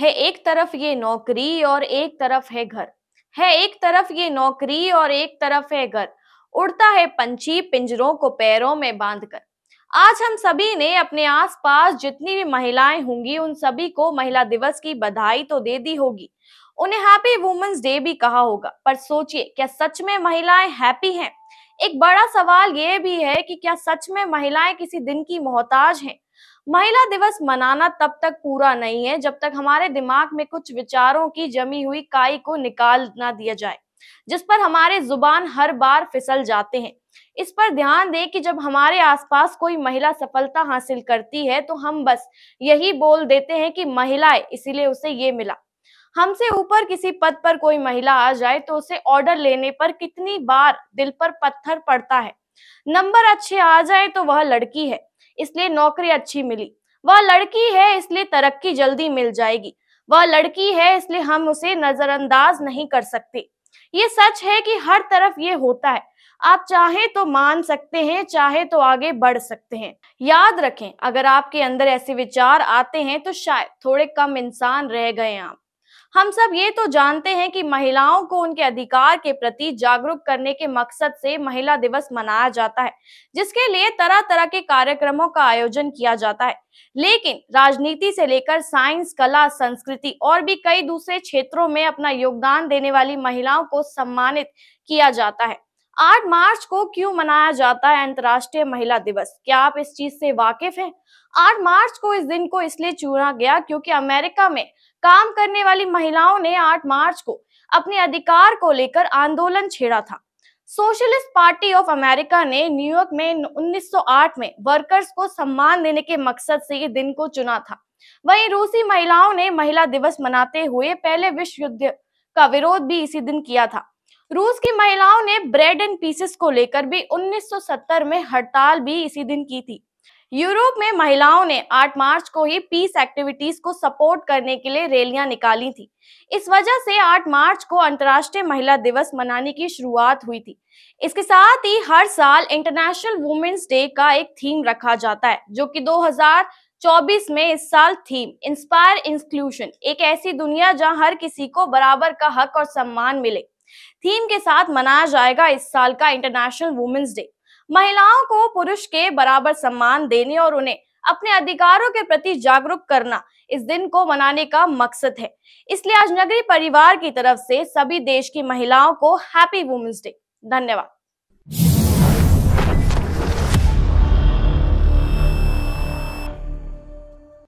है एक तरफ ये नौकरी और एक तरफ है घर है एक तरफ ये नौकरी और एक तरफ है घर उड़ता है पंछी पिंजरों को पैरों में बांधकर आज हम सभी ने अपने आसपास जितनी भी महिलाएं होंगी उन सभी को महिला दिवस की बधाई तो दे दी होगी उन्हें हैप्पी वुमेन्स डे भी कहा होगा पर सोचिए क्या सच में महिलाएं हैप्पी हैं एक बड़ा सवाल ये भी है कि क्या सच में महिलाएं किसी दिन की मोहताज हैं महिला दिवस मनाना तब तक पूरा नहीं है जब तक हमारे दिमाग में कुछ विचारों की जमी हुई काई को निकाल ना दिया जाए जिस पर हमारे जुबान हर बार फिसल जाते हैं इस पर ध्यान दें कि जब हमारे आसपास कोई महिला सफलता हासिल करती है तो हम बस यही बोल देते हैं कि महिलाएं इसीलिए उसे ये मिला हमसे ऊपर किसी पद पर कोई महिला आ जाए तो उसे ऑर्डर लेने पर कितनी बार दिल पर पत्थर पड़ता है नंबर अच्छे आ जाए तो वह लड़की है इसलिए नौकरी अच्छी मिली वह लड़की है इसलिए तरक्की जल्दी मिल जाएगी वह लड़की है इसलिए हम उसे नजरअंदाज नहीं कर सकते ये सच है कि हर तरफ ये होता है आप चाहे तो मान सकते हैं चाहे तो आगे बढ़ सकते हैं याद रखें अगर आपके अंदर ऐसे विचार आते हैं तो शायद थोड़े कम इंसान रह गए आप हम सब ये तो जानते हैं कि महिलाओं को उनके अधिकार के प्रति जागरूक करने के मकसद से महिला दिवस मनाया जाता है जिसके लिए तरह तरह के कार्यक्रमों का आयोजन किया जाता है लेकिन राजनीति से लेकर साइंस कला संस्कृति और भी कई दूसरे क्षेत्रों में अपना योगदान देने वाली महिलाओं को सम्मानित किया जाता है 8 मार्च को क्यों मनाया जाता है अंतर्राष्ट्रीय महिला दिवस क्या आप इस चीज से वाकिफ हैं 8 मार्च को इस दिन को इसलिए चुना गया क्योंकि अमेरिका में काम करने वाली महिलाओं ने 8 मार्च को अपने अधिकार को लेकर आंदोलन छेड़ा था सोशलिस्ट पार्टी ऑफ अमेरिका ने न्यूयॉर्क में 1908 में वर्कर्स को सम्मान देने के मकसद से ये दिन को चुना था वहीं रूसी महिलाओं ने महिला दिवस मनाते हुए पहले विश्व युद्ध का विरोध भी इसी दिन किया था रूस की महिलाओं ने ब्रेड एंड पीसेस को लेकर भी 1970 में हड़ताल भी इसी दिन की थी यूरोप में महिलाओं ने 8 मार्च को ही पीस एक्टिविटीज को सपोर्ट करने के लिए रैलियां निकाली थी इस वजह से 8 मार्च को अंतर्राष्ट्रीय महिला दिवस मनाने की शुरुआत हुई थी इसके साथ ही हर साल इंटरनेशनल वुमेन्स डे का एक थीम रखा जाता है जो कि 2024 में इस साल थीम इंस्पायर इंक्लूशन एक ऐसी दुनिया जहां हर किसी को बराबर का हक और सम्मान मिले थीम के साथ मनाया जाएगा इस साल का इंटरनेशनल वुमेन्स डे महिलाओं को पुरुष के बराबर सम्मान देने और उन्हें अपने अधिकारों के प्रति जागरूक करना इस दिन को मनाने का मकसद है इसलिए आज नगरी परिवार की तरफ से सभी देश की महिलाओं को हैप्पी वुमेन्स डे धन्यवाद